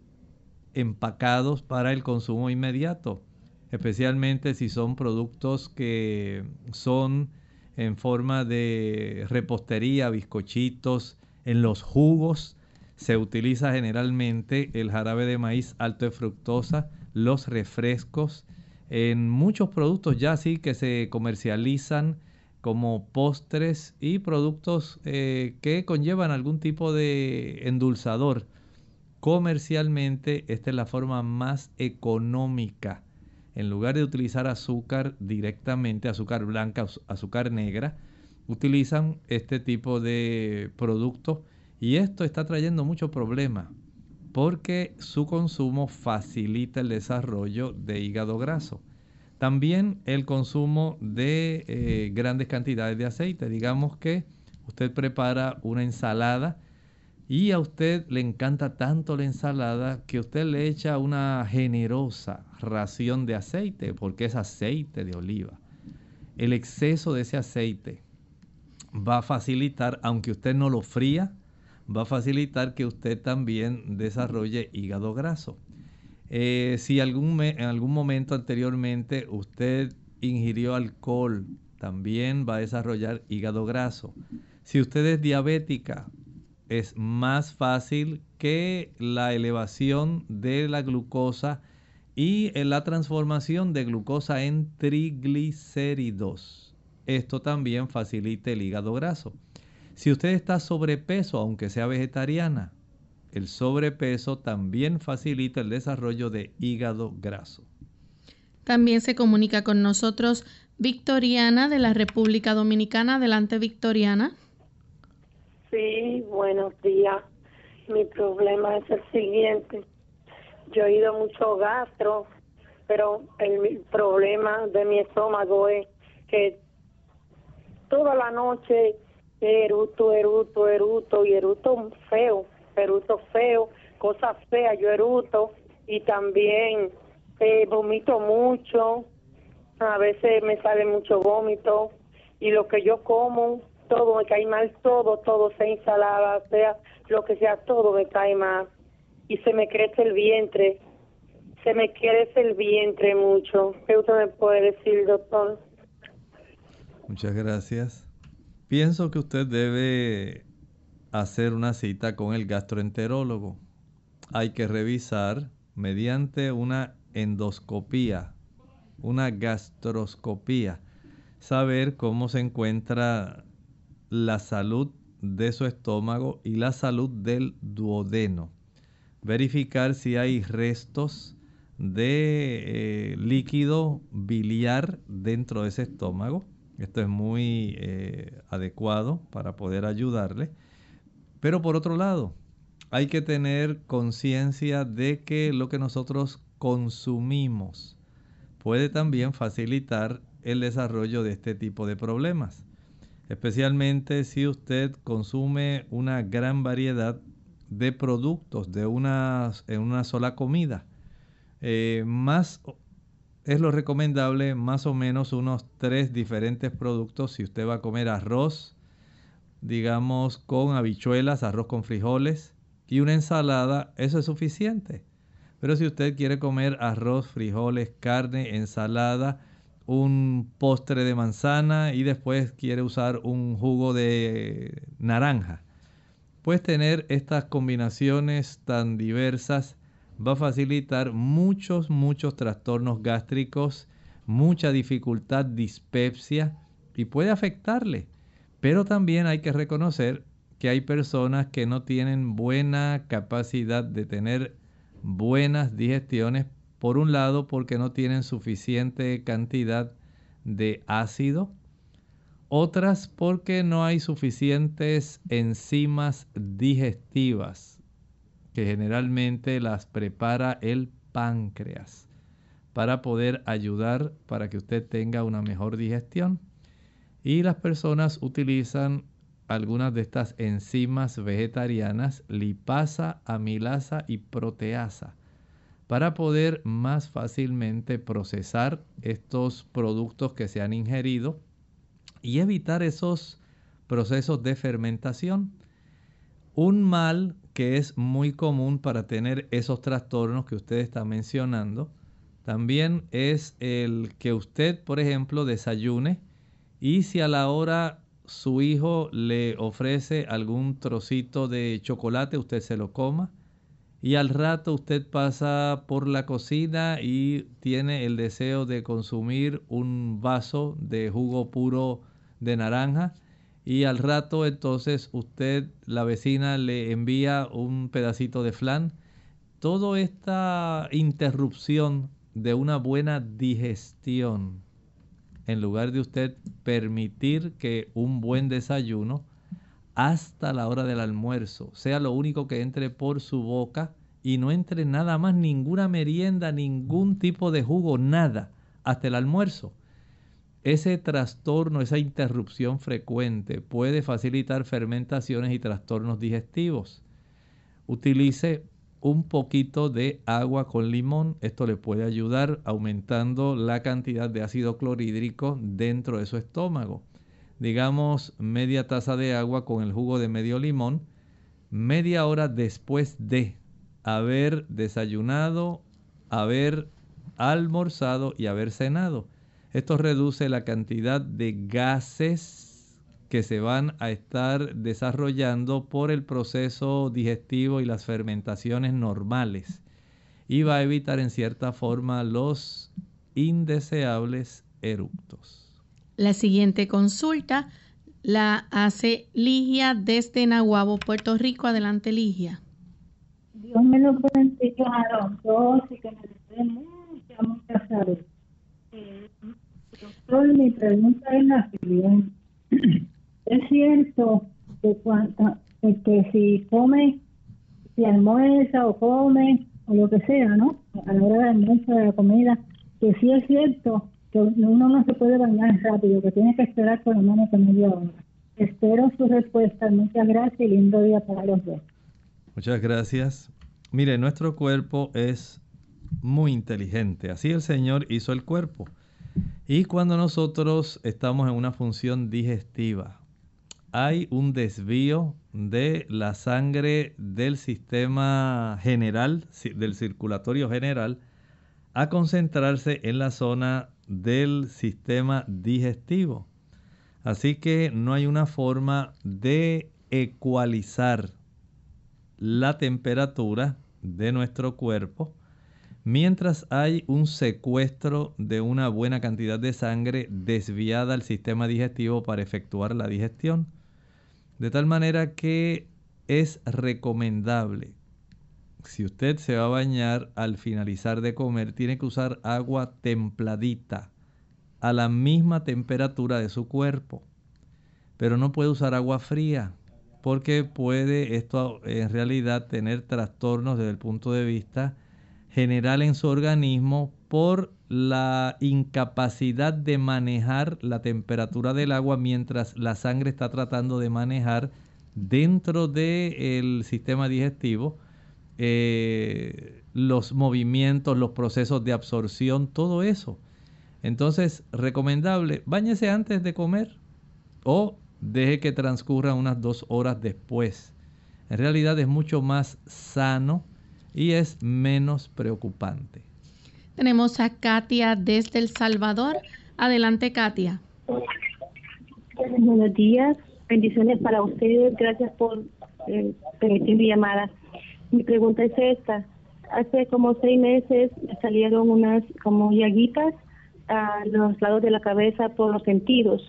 S3: empacados para el consumo inmediato, especialmente si son productos que son en forma de repostería, bizcochitos, en los jugos. Se utiliza generalmente el jarabe de maíz alto de fructosa, los refrescos, en muchos productos ya sí que se comercializan como postres y productos eh, que conllevan algún tipo de endulzador. Comercialmente esta es la forma más económica en lugar de utilizar azúcar directamente, azúcar blanca, azúcar negra, utilizan este tipo de productos y esto está trayendo muchos problemas porque su consumo facilita el desarrollo de hígado graso. También el consumo de eh, grandes cantidades de aceite. Digamos que usted prepara una ensalada y a usted le encanta tanto la ensalada que usted le echa una generosa ración de aceite, porque es aceite de oliva. El exceso de ese aceite va a facilitar, aunque usted no lo fría, va a facilitar que usted también desarrolle hígado graso. Eh, si algún en algún momento anteriormente usted ingirió alcohol, también va a desarrollar hígado graso. Si usted es diabética, es más fácil que la elevación de la glucosa y eh, la transformación de glucosa en triglicéridos. Esto también facilita el hígado graso. Si usted está sobrepeso, aunque sea vegetariana, el sobrepeso también facilita el desarrollo de hígado graso.
S2: También se comunica con nosotros Victoriana de la República Dominicana. Adelante, Victoriana.
S4: Sí, buenos días. Mi problema es el siguiente. Yo he ido mucho gastro, pero el problema de mi estómago es que toda la noche eruto, eruto, eruto y eruto feo, eruto feo, cosas feas, yo eruto y también eh, vomito mucho, a veces me sale mucho vómito y lo que yo como todo me cae mal, todo, todo, se ensalada, sea lo que sea, todo me cae mal. Y se me crece el vientre, se me crece el vientre mucho. ¿Qué usted me puede decir, doctor?
S3: Muchas gracias. Pienso que usted debe hacer una cita con el gastroenterólogo. Hay que revisar mediante una endoscopía, una gastroscopía, saber cómo se encuentra la salud de su estómago y la salud del duodeno. Verificar si hay restos de eh, líquido biliar dentro de ese estómago. Esto es muy eh, adecuado para poder ayudarle. Pero por otro lado, hay que tener conciencia de que lo que nosotros consumimos puede también facilitar el desarrollo de este tipo de problemas especialmente si usted consume una gran variedad de productos de en una sola comida. Eh, más es lo recomendable más o menos unos tres diferentes productos si usted va a comer arroz, digamos con habichuelas, arroz con frijoles y una ensalada, eso es suficiente. Pero si usted quiere comer arroz, frijoles, carne, ensalada, un postre de manzana y después quiere usar un jugo de naranja. Pues tener estas combinaciones tan diversas va a facilitar muchos, muchos trastornos gástricos, mucha dificultad, dispepsia y puede afectarle. Pero también hay que reconocer que hay personas que no tienen buena capacidad de tener buenas digestiones por un lado, porque no tienen suficiente cantidad de ácido. Otras porque no hay suficientes enzimas digestivas, que generalmente las prepara el páncreas, para poder ayudar para que usted tenga una mejor digestión. Y las personas utilizan algunas de estas enzimas vegetarianas, lipasa, amilasa y proteasa para poder más fácilmente procesar estos productos que se han ingerido y evitar esos procesos de fermentación. Un mal que es muy común para tener esos trastornos que usted está mencionando también es el que usted, por ejemplo, desayune y si a la hora su hijo le ofrece algún trocito de chocolate, usted se lo coma y al rato usted pasa por la cocina y tiene el deseo de consumir un vaso de jugo puro de naranja y al rato entonces usted, la vecina, le envía un pedacito de flan. Toda esta interrupción de una buena digestión, en lugar de usted permitir que un buen desayuno hasta la hora del almuerzo, sea lo único que entre por su boca y no entre nada más, ninguna merienda, ningún tipo de jugo, nada, hasta el almuerzo. Ese trastorno, esa interrupción frecuente puede facilitar fermentaciones y trastornos digestivos. Utilice un poquito de agua con limón. Esto le puede ayudar aumentando la cantidad de ácido clorhídrico dentro de su estómago digamos, media taza de agua con el jugo de medio limón, media hora después de haber desayunado, haber almorzado y haber cenado. Esto reduce la cantidad de gases que se van a estar desarrollando por el proceso digestivo y las fermentaciones normales. Y va a evitar en cierta forma los indeseables eructos.
S2: La siguiente consulta la hace Ligia desde Nahuabo, Puerto Rico. Adelante, Ligia. Dios me lo a
S4: los dos y que me
S2: lo mucha, mucha salud.
S4: doctor, mi pregunta es la siguiente. [clears throat] ¿Es cierto que, que si come, si almuerza o come, o lo que sea, ¿no? A la hora de almuerzo de la comida, que sí es cierto que uno no se puede bañar rápido, que tiene que esperar por lo menos media hora. Espero su respuesta. Muchas gracias y lindo día para los dos.
S3: Muchas gracias. Mire, nuestro cuerpo es muy inteligente. Así el Señor hizo el cuerpo. Y cuando nosotros estamos en una función digestiva, hay un desvío de la sangre del sistema general, del circulatorio general, a concentrarse en la zona del sistema digestivo. Así que no hay una forma de ecualizar la temperatura de nuestro cuerpo mientras hay un secuestro de una buena cantidad de sangre desviada al sistema digestivo para efectuar la digestión. De tal manera que es recomendable si usted se va a bañar al finalizar de comer, tiene que usar agua templadita a la misma temperatura de su cuerpo. Pero no puede usar agua fría porque puede esto en realidad tener trastornos desde el punto de vista general en su organismo por la incapacidad de manejar la temperatura del agua mientras la sangre está tratando de manejar dentro del el sistema digestivo eh, los movimientos, los procesos de absorción, todo eso. Entonces, recomendable, báñese antes de comer o deje que transcurra unas dos horas después. En realidad es mucho más sano y es menos preocupante.
S2: Tenemos a Katia desde El Salvador. Adelante, Katia.
S4: Buenos días, bendiciones para ustedes. Gracias por permitirme eh, permitir llamada. Mi pregunta es esta. Hace como seis meses me salieron unas como llaguitas a los lados de la cabeza por los sentidos.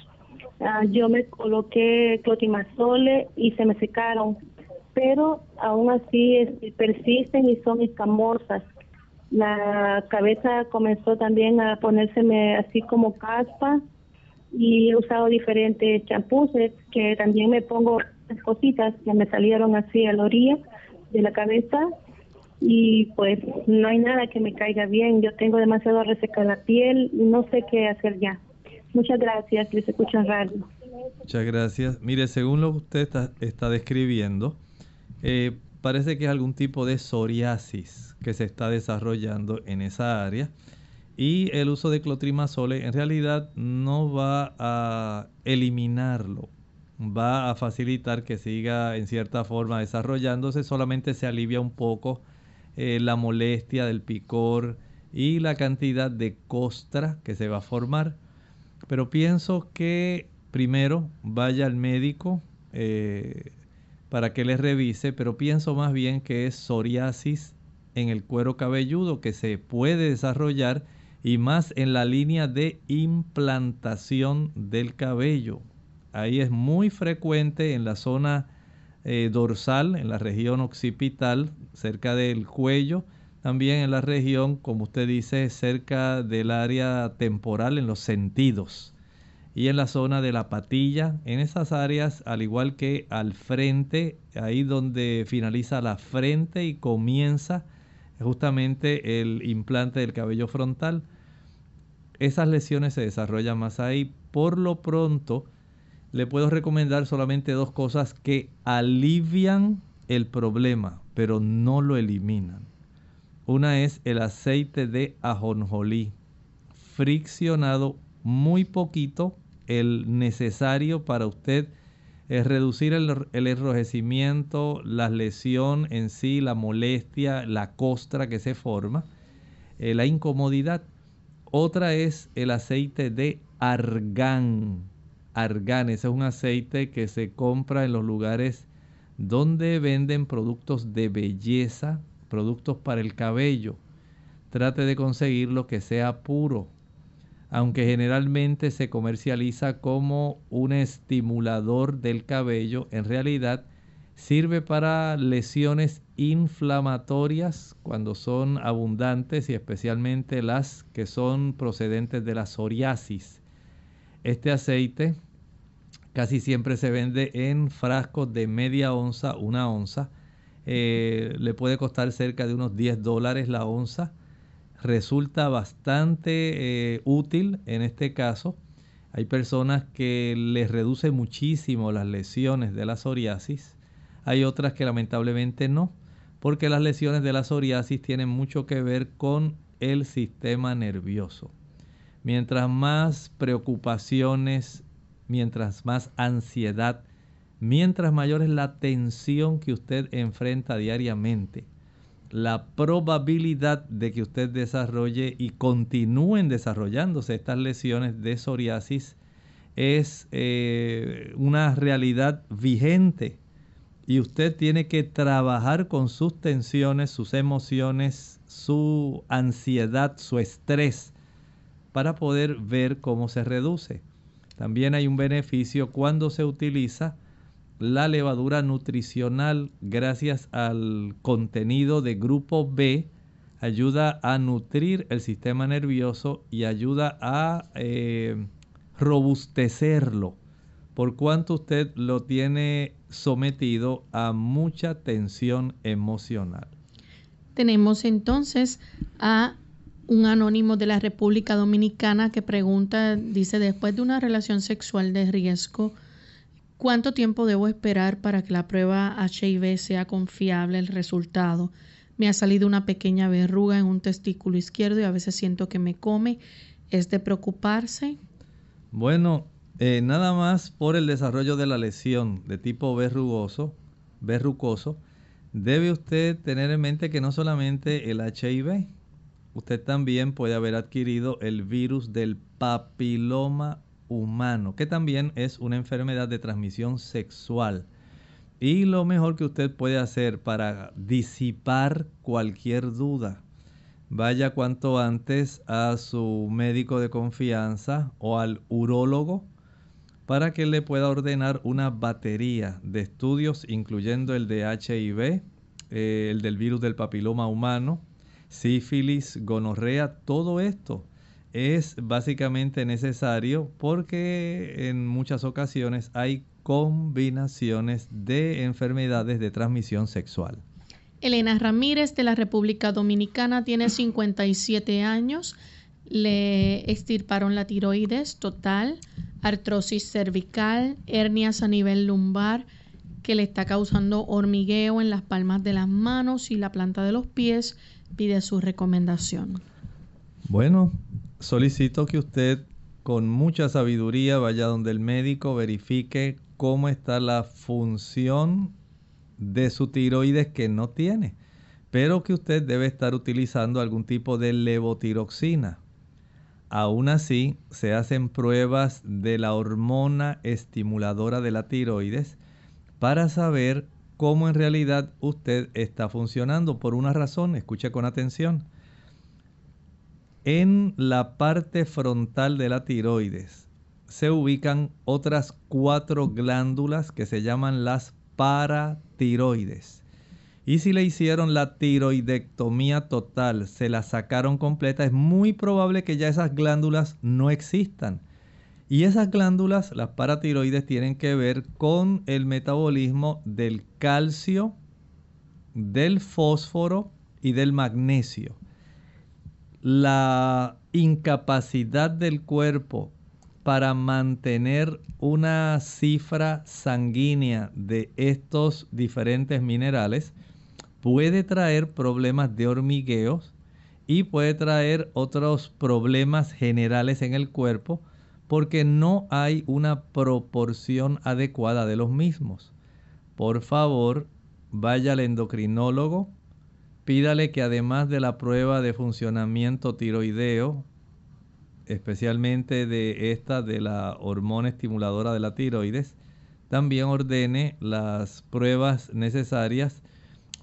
S4: Ah, yo me coloqué clotimazole y se me secaron, pero aún así este, persisten y son escamosas. La cabeza comenzó también a ponérseme así como caspa y he usado diferentes champús que también me pongo cositas que me salieron así a la orilla de la cabeza y pues no hay nada que me caiga bien. Yo tengo demasiado reseca la piel y no sé qué hacer ya. Muchas gracias, les en radio.
S3: Muchas gracias. Mire, según lo que usted está, describiendo, eh, parece que es algún tipo de psoriasis que se está desarrollando en esa área. Y el uso de clotrimazole en realidad no va a eliminarlo, va a facilitar que siga en cierta forma desarrollándose, solamente se alivia un poco eh, la molestia del picor y la cantidad de costra que se va a formar. Pero pienso que primero vaya al médico eh, para que les revise, pero pienso más bien que es psoriasis en el cuero cabelludo que se puede desarrollar y más en la línea de implantación del cabello. Ahí es muy frecuente en la zona eh, dorsal, en la región occipital, cerca del cuello, también en la región, como usted dice, cerca del área temporal, en los sentidos, y en la zona de la patilla, en esas áreas, al igual que al frente, ahí donde finaliza la frente y comienza justamente el implante del cabello frontal. Esas lesiones se desarrollan más ahí. Por lo pronto, le puedo recomendar solamente dos cosas que alivian el problema, pero no lo eliminan. Una es el aceite de ajonjolí, friccionado muy poquito, el necesario para usted es eh, reducir el, enrojecimiento, la lesión en sí, la molestia, la costra que se forma, eh, la incomodidad. Otra es el aceite de argán, argán. es un aceite que se compra en los lugares donde venden productos de belleza, productos para el cabello. Trate de conseguir lo que sea puro, aunque generalmente se comercializa como un estimulador del cabello, en realidad sirve para lesiones inflamatorias cuando son abundantes y especialmente las que son procedentes de la psoriasis. Este aceite casi siempre se vende en frascos de media onza, una onza. Eh, le puede costar cerca de unos 10 dólares la onza. Resulta bastante eh, útil en este caso. Hay personas que les reduce muchísimo las lesiones de la psoriasis. Hay otras que lamentablemente no, porque las lesiones de la psoriasis tienen mucho que ver con el sistema nervioso. Mientras más preocupaciones, mientras más ansiedad, mientras mayor es la tensión que usted enfrenta diariamente, la probabilidad de que usted desarrolle y continúen desarrollándose estas lesiones de psoriasis es eh, una realidad vigente y usted tiene que trabajar con sus tensiones, sus emociones, su ansiedad, su estrés para poder ver cómo se reduce. También hay un beneficio cuando se utiliza la levadura nutricional gracias al contenido de grupo B ayuda a nutrir el sistema nervioso y ayuda a eh, robustecerlo por cuanto usted lo tiene sometido a mucha tensión emocional.
S2: Tenemos entonces a un anónimo de la República Dominicana que pregunta, dice, después de una relación sexual de riesgo, ¿cuánto tiempo debo esperar para que la prueba HIV sea confiable el resultado? Me ha salido una pequeña verruga en un testículo izquierdo y a veces siento que me come. ¿Es de preocuparse?
S3: Bueno, eh, nada más por el desarrollo de la lesión de tipo verrugoso, verrucoso, debe usted tener en mente que no solamente el HIV, usted también puede haber adquirido el virus del papiloma humano, que también es una enfermedad de transmisión sexual. Y lo mejor que usted puede hacer para disipar cualquier duda, vaya cuanto antes a su médico de confianza o al urólogo para que le pueda ordenar una batería de estudios, incluyendo el de HIV, eh, el del virus del papiloma humano, sífilis, gonorrea, todo esto es básicamente necesario porque en muchas ocasiones hay combinaciones de enfermedades de transmisión sexual.
S2: Elena Ramírez de la República Dominicana tiene 57 años, le extirparon la tiroides total, artrosis cervical, hernias a nivel lumbar que le está causando hormigueo en las palmas de las manos y la planta de los pies, pide su recomendación.
S3: Bueno, solicito que usted con mucha sabiduría vaya donde el médico, verifique cómo está la función de su tiroides que no tiene, pero que usted debe estar utilizando algún tipo de levotiroxina. Aún así, se hacen pruebas de la hormona estimuladora de la tiroides para saber cómo en realidad usted está funcionando por una razón. Escuche con atención. En la parte frontal de la tiroides se ubican otras cuatro glándulas que se llaman las paratiroides. Y si le hicieron la tiroidectomía total, se la sacaron completa, es muy probable que ya esas glándulas no existan y esas glándulas, las paratiroides, tienen que ver con el metabolismo del calcio, del fósforo y del magnesio. La incapacidad del cuerpo para mantener una cifra sanguínea de estos diferentes minerales puede traer problemas de hormigueos y puede traer otros problemas generales en el cuerpo porque no hay una proporción adecuada de los mismos. Por favor, vaya al endocrinólogo, pídale que además de la prueba de funcionamiento tiroideo, especialmente de esta de la hormona estimuladora de la tiroides, también ordene las pruebas necesarias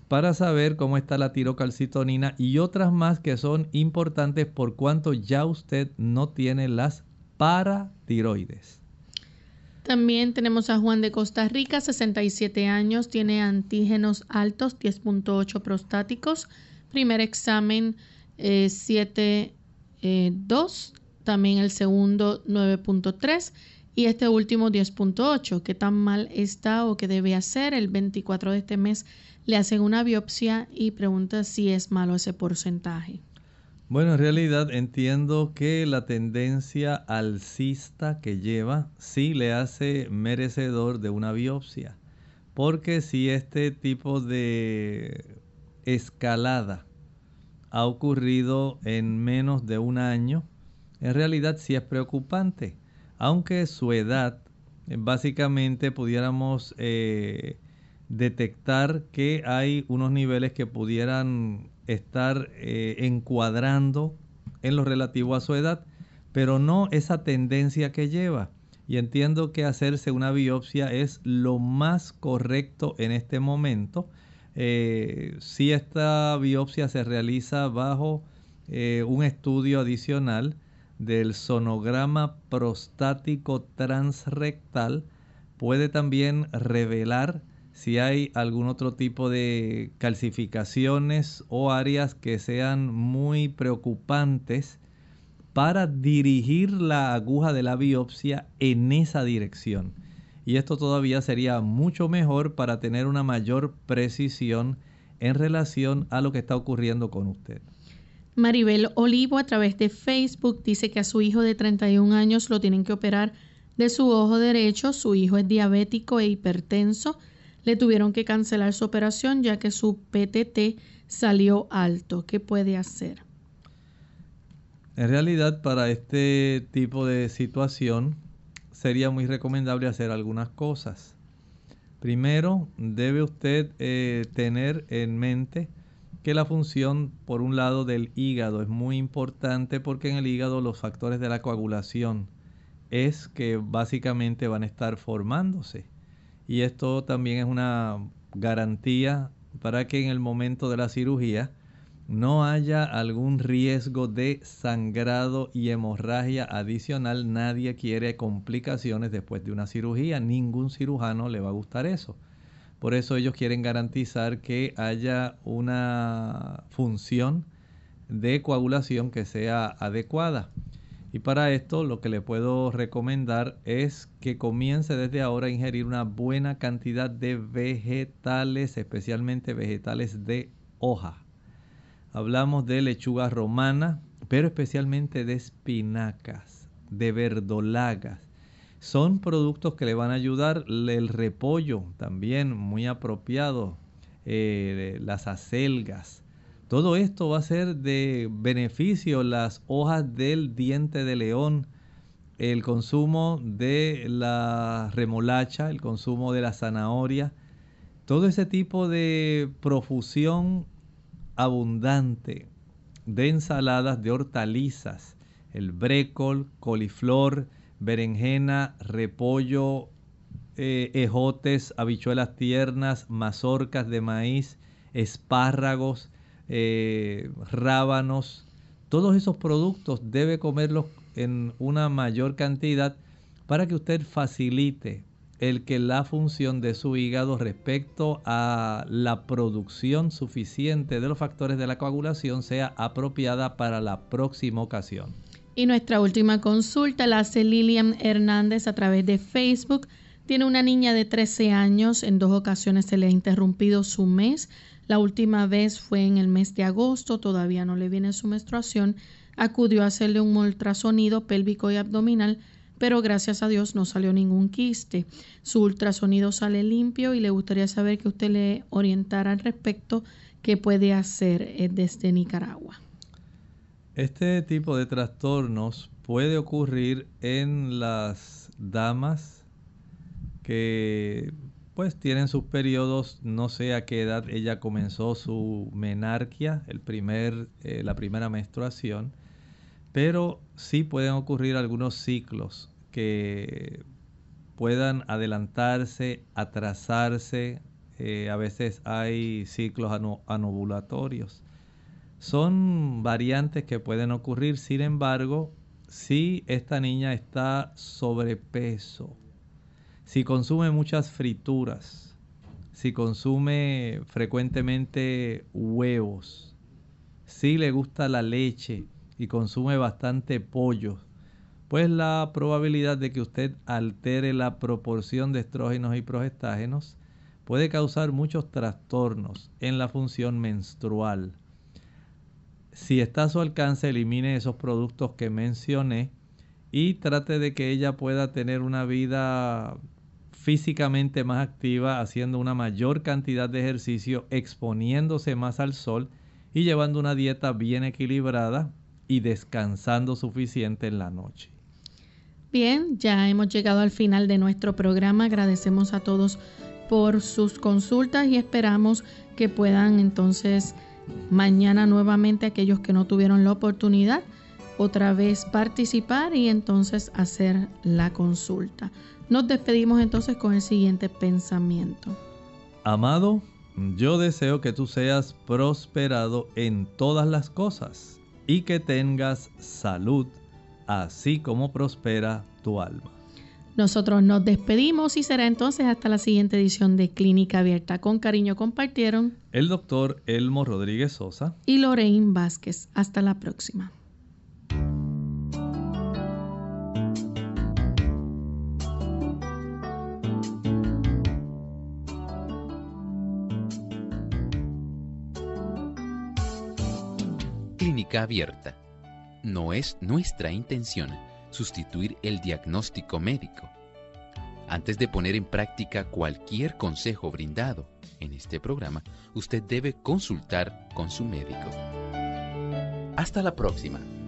S3: para saber cómo está la tirocalcitonina y otras más que son importantes por cuanto ya usted no tiene las tiroides
S2: También tenemos a Juan de Costa Rica, 67 años, tiene antígenos altos, 10.8 prostáticos, primer examen 7.2, eh, eh, también el segundo 9.3 y este último 10.8, ¿Qué tan mal está o qué debe hacer. El 24 de este mes le hacen una biopsia y pregunta si es malo ese porcentaje.
S3: Bueno, en realidad entiendo que la tendencia alcista que lleva sí le hace merecedor de una biopsia, porque si este tipo de escalada ha ocurrido en menos de un año, en realidad sí es preocupante, aunque su edad eh, básicamente pudiéramos eh, detectar que hay unos niveles que pudieran estar eh, encuadrando en lo relativo a su edad, pero no esa tendencia que lleva. Y entiendo que hacerse una biopsia es lo más correcto en este momento. Eh, si esta biopsia se realiza bajo eh, un estudio adicional del sonograma prostático transrectal, puede también revelar si hay algún otro tipo de calcificaciones o áreas que sean muy preocupantes para dirigir la aguja de la biopsia en esa dirección. Y esto todavía sería mucho mejor para tener una mayor precisión en relación a lo que está ocurriendo con usted.
S2: Maribel Olivo a través de Facebook dice que a su hijo de 31 años lo tienen que operar de su ojo derecho. Su hijo es diabético e hipertenso le tuvieron que cancelar su operación ya que su PTT salió alto. ¿Qué puede hacer?
S3: En realidad, para este tipo de situación sería muy recomendable hacer algunas cosas. Primero, debe usted eh, tener en mente que la función, por un lado, del hígado es muy importante porque en el hígado los factores de la coagulación es que básicamente van a estar formándose y esto también es una garantía para que en el momento de la cirugía no haya algún riesgo de sangrado y hemorragia adicional. Nadie quiere complicaciones después de una cirugía. Ningún cirujano le va a gustar eso. Por eso ellos quieren garantizar que haya una función de coagulación que sea adecuada. Y para esto lo que le puedo recomendar es que comience desde ahora a ingerir una buena cantidad de vegetales, especialmente vegetales de hoja. Hablamos de lechuga romana, pero especialmente de espinacas, de verdolagas. Son productos que le van a ayudar el repollo también, muy apropiado, eh, las acelgas todo esto va a ser de beneficio las hojas del diente de león, el consumo de la remolacha, el consumo de la zanahoria, todo ese tipo de profusión abundante de ensaladas de hortalizas, el brécol, coliflor, berenjena, repollo, eh, ejotes, habichuelas tiernas, mazorcas de maíz, espárragos, eh, rábanos, todos esos productos debe comerlos en una mayor cantidad para que usted facilite el que la función de su hígado respecto a la producción suficiente de los factores de la coagulación sea apropiada para la próxima ocasión.
S2: Y nuestra última consulta la hace Lilian Hernández a través de Facebook. Tiene una niña de 13 años, en dos ocasiones se le ha interrumpido su mes la última vez fue en el mes de agosto, todavía no le viene su menstruación. Acudió a hacerle un ultrasonido pélvico y abdominal, pero gracias a Dios no salió ningún quiste. Su ultrasonido sale limpio y le gustaría saber que usted le orientara al respecto qué puede hacer eh, desde Nicaragua.
S3: Este tipo de trastornos puede ocurrir en las damas que pues tienen sus periodos, no sé a qué edad ella comenzó su menarquía, el primer, eh, la primera menstruación, pero sí pueden ocurrir algunos ciclos que puedan adelantarse, atrasarse, eh, a veces hay ciclos anovulatorios. Son variantes que pueden ocurrir, sin embargo, si esta niña está sobrepeso, si consume muchas frituras, si consume frecuentemente huevos, si le gusta la leche y consume bastante pollo, pues la probabilidad de que usted altere la proporción de estrógenos y progestágenos puede causar muchos trastornos en la función menstrual. Si está a su alcance, elimine esos productos que mencioné y trate de que ella pueda tener una vida físicamente más activa, haciendo una mayor cantidad de ejercicio, exponiéndose más al sol y llevando una dieta bien equilibrada y descansando suficiente en la noche.
S2: Bien, ya hemos llegado al final de nuestro programa. Agradecemos a todos por sus consultas y esperamos que puedan entonces mañana nuevamente aquellos que no tuvieron la oportunidad otra vez participar y entonces hacer la consulta. Nos despedimos entonces con el siguiente pensamiento.
S3: Amado, yo deseo que tú seas prosperado en todas las cosas y que tengas salud, así como prospera tu alma.
S2: Nosotros nos despedimos y será entonces hasta la siguiente edición de Clínica Abierta. Con cariño compartieron
S3: el doctor Elmo Rodríguez Sosa
S2: y Lorraine Vázquez. Hasta la próxima.
S1: abierta. No es nuestra intención sustituir el diagnóstico médico. Antes de poner en práctica cualquier consejo brindado en este programa, usted debe consultar con su médico. Hasta la próxima.